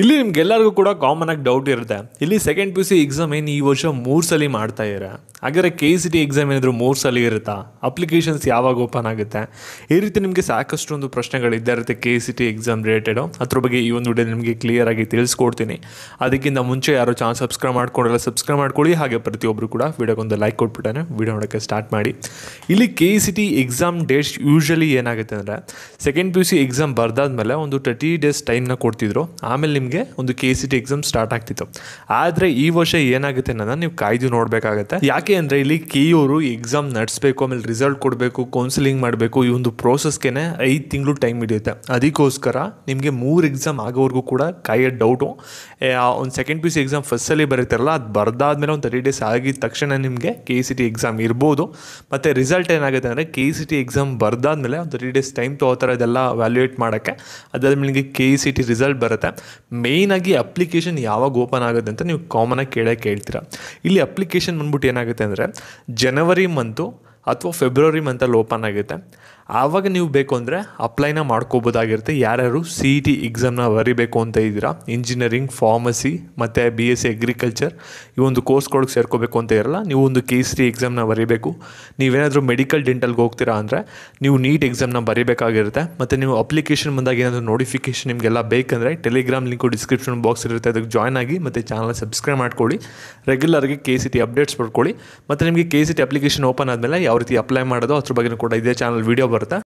ಇಲ್ಲಿ ನಿಮ್ಗೆಲ್ಲರಿಗೂ ಕೂಡ ಕಾಮನ್ ಆಗಿ ಡೌಟ್ ಇರುತ್ತೆ ಇಲ್ಲಿ second P U C exam ಏನು ಈ ವರ್ಷ ಮೂರು ಸಲ ಮಾಡ್ತಾ ಇದ್ದೀರಾ ಹಾಗಾದರೆ ಕೆ ಸಿ ಟಿ ಎಕ್ಸಾಮ್ ಏನಾದರೂ ಮೂರು ಸಲ ಇರುತ್ತಾ ಅಪ್ಲಿಕೇಶನ್ಸ್ ಯಾವಾಗ ಓಪನ್ ಆಗುತ್ತೆ ಈ ರೀತಿ ನಿಮಗೆ ಸಾಕಷ್ಟು ಒಂದು ಪ್ರಶ್ನೆಗಳು ಇರುತ್ತೆ K C T exam related ಅದ್ರ ಬಗ್ಗೆ ಈ ಒಂದು ವಿಡಿಯೋ ನಿಮಗೆ ಆಗಿ ತಿಳಿಸ್ಕೊಡ್ತೀನಿ ಅದಕ್ಕಿಂತ ಮುಂಚೆ ಯಾರೋ ಚಾನಲ್ ಸಬ್ಸ್ಕ್ರೈಬ್ ಮಾಡ್ಕೊಂಡಿಲ್ಲ ಸಬ್ಸ್ಕ್ರೈಬ್ ಮಾಡ್ಕೊಳ್ಳಿ ಹಾಗೆ ಪ್ರತಿಯೊಬ್ಬರು ಕೂಡ ವಿಡಿಯೋಗೊಂದು ಲೈಕ್ ಕೊಟ್ಬಿಟ್ಟಾನೆ ವಿಡಿಯೋ ನೋಡೋಕ್ಕೆ ಸ್ಟಾರ್ಟ್ ಮಾಡಿ ಇಲ್ಲಿ K C T exam dates usually ಏನಾಗುತ್ತೆ ಅಂದರೆ second P U C exam ಬರ್ದಾದ್ಮೇಲೆ ಒಂದು ತರ್ಟಿ ಡೇಸ್ ಟೈಮ್ನ ಕೊಡ್ತಿದ್ರು ಆಮೇಲೆ ನಿಮಗೆ ಒಂದು K C T exam start ಆಗ್ತಿತ್ತು ಆದರೆ ಈ ವರ್ಷ ಏನಾಗುತ್ತೆ ಅನ್ನೋದನ್ನ ನೀವು ಕಾಯ್ದು ನೋಡಬೇಕಾಗತ್ತೆ ಯಾಕೆ ಯಾಕೆ ಅಂದರೆ ಇಲ್ಲಿ ಕಿಯೋರು ಎಕ್ಸಾಮ್ ನಡೆಸಬೇಕು ಆಮೇಲೆ ರಿಸಲ್ಟ್ ಕೊಡಬೇಕು ಕೌನ್ಸಿಲಿಂಗ್ ಮಾಡಬೇಕು ಈ ಒಂದು ಪ್ರೋಸೆಸ್ಗೆ ಐದು ತಿಂಗಳು ಟೈಮ್ ಹಿಡಿಯುತ್ತೆ ಅದಕ್ಕೋಸ್ಕರ ನಿಮಗೆ ಮೂರು ಎಕ್ಸಾಮ್ ಆಗೋವರೆಗೂ ಕೂಡ ಕಾಯೋ ಡೌಟು ಒಂದು ಸೆಕೆಂಡ್ ಪಿ ಸಿ ಎಕ್ಸಾಮ್ ಫಸ್ಟಲ್ಲಿ ಬರೀತಾರಲ್ಲ ಅದು ಮೇಲೆ ಒಂದು ತರ್ಟಿ ಡೇಸ್ ಆಗಿದ ತಕ್ಷಣ ನಿಮಗೆ ಕೆ ಸಿ ಟಿ ಎಕ್ಸಾಮ್ ಇರ್ಬೋದು ಮತ್ತು ರಿಸಲ್ಟ್ ಏನಾಗುತ್ತೆ ಅಂದರೆ ಕೆ ಸಿ ಟಿ ಎಕ್ಸಾಮ್ ಬರ್ದಾದ್ಮೇಲೆ ಒಂದು ತರ್ಟಿ ಡೇಸ್ ಟೈಮ್ ತೊಗೋತಾರೆ ಇದೆಲ್ಲ ವ್ಯಾಲ್ಯೂಯೇಟ್ ಮಾಡೋಕ್ಕೆ ಮೇಲೆ ನಿಮಗೆ K E e C T result ಬರುತ್ತೆ ಮೇಯ್ನಾಗಿ ಅಪ್ಲಿಕೇಶನ್ ಯಾವಾಗ ಓಪನ್ ಆಗುತ್ತೆ ಅಂತ ನೀವು ಕಾಮನಾಗಿ ಕೇಳೋಕ್ಕೆ ಹೇಳ್ತೀರಾ ಇಲ್ಲಿ ಅಪ್ಲಿಕೇಶನ್ ಬಂದ್ಬಿಟ್ಟು ಏನಾಗುತ್ತೆ ಅಂದರೆ ಜನವರಿ ಮಂತು ಅಥವಾ ಫೆಬ್ರವರಿ ಮಂತಲ್ಲಿ ಓಪನ್ ಆಗುತ್ತೆ ಆವಾಗ ನೀವು ಬೇಕು ಅಂದರೆ ಅಪ್ಲೈನ ಮಾಡ್ಕೋಬೋದಾಗಿರುತ್ತೆ ಯಾರ್ಯಾರು ಸಿ ಇ e ಟಿ ಎಕ್ಸಾಮ್ನ ಬರಿಬೇಕು ಅಂತ ಇದ್ದೀರಾ ಇಂಜಿನಿಯರಿಂಗ್ ಫಾರ್ಮಸಿ ಮತ್ತು ಬಿ ಎಸ್ ಸಿ ಅಗ್ರಿಕಲ್ಚರ್ ಈ ಒಂದು ಕೋರ್ಸ್ಗಳಿಗೆ ಸೇರ್ಕೋಬೇಕು ಅಂತ ಇರಲ್ಲ ನೀವು ಒಂದು ಕೆ ಸಿ ಎಕ್ಸಾಮ್ನ ಬರೀಬೇಕು ನೀವೇನಾದರೂ ಮೆಡಿಕಲ್ ಡೆಂಟಲ್ಗೆ ಹೋಗ್ತೀರಾ ಅಂದರೆ ನೀವು ನೀಟ್ ಎಕ್ಸಾಮ್ನ ಬರೀಬೇಕಾಗಿರುತ್ತೆ ಮತ್ತು ನೀವು ಅಪ್ಲಿಕೇಶನ್ ಬಂದಾಗ ಏನಾದರೂ ನೋಟಿಫಿಕೇಶನ್ ನಿಮಗೆಲ್ಲ ಬೇಕಂದರೆ ಟೆಲಿಗ್ರಾಮ್ ಲಿಂಕು ಡಿಸ್ಕ್ರಿಪ್ಷನ್ ಬಾಕ್ಸ್ ಇರುತ್ತೆ ಅದಕ್ಕೆ ಜಾಯ್ನ್ ಆಗಿ ಮತ್ತು ಚಾನಲ್ ಸಬ್ಸ್ಕ್ರೈಬ್ ಮಾಡ್ಕೊಳ್ಳಿ ರೆಗ್ಯುಲರ್ಗೆ ಕೆ ಸಿ ಟಿ ಅಪ್ಡೇಟ್ಸ್ ಪಡ್ಕೊಳ್ಳಿ ಮತ್ತು ನಿಮಗೆ K C T application open ಆದಮೇಲೆ ಯಾವ ರೀತಿ ಅಪ್ಲೈ ಮಾಡೋದು ಅದ್ರ ಬಗ್ಗೆ ಕೂಡ ಇದೇ ಚಾನಲ್ ವೀಡಿಯೋ ಬರುತ್ತೆ agora, tá?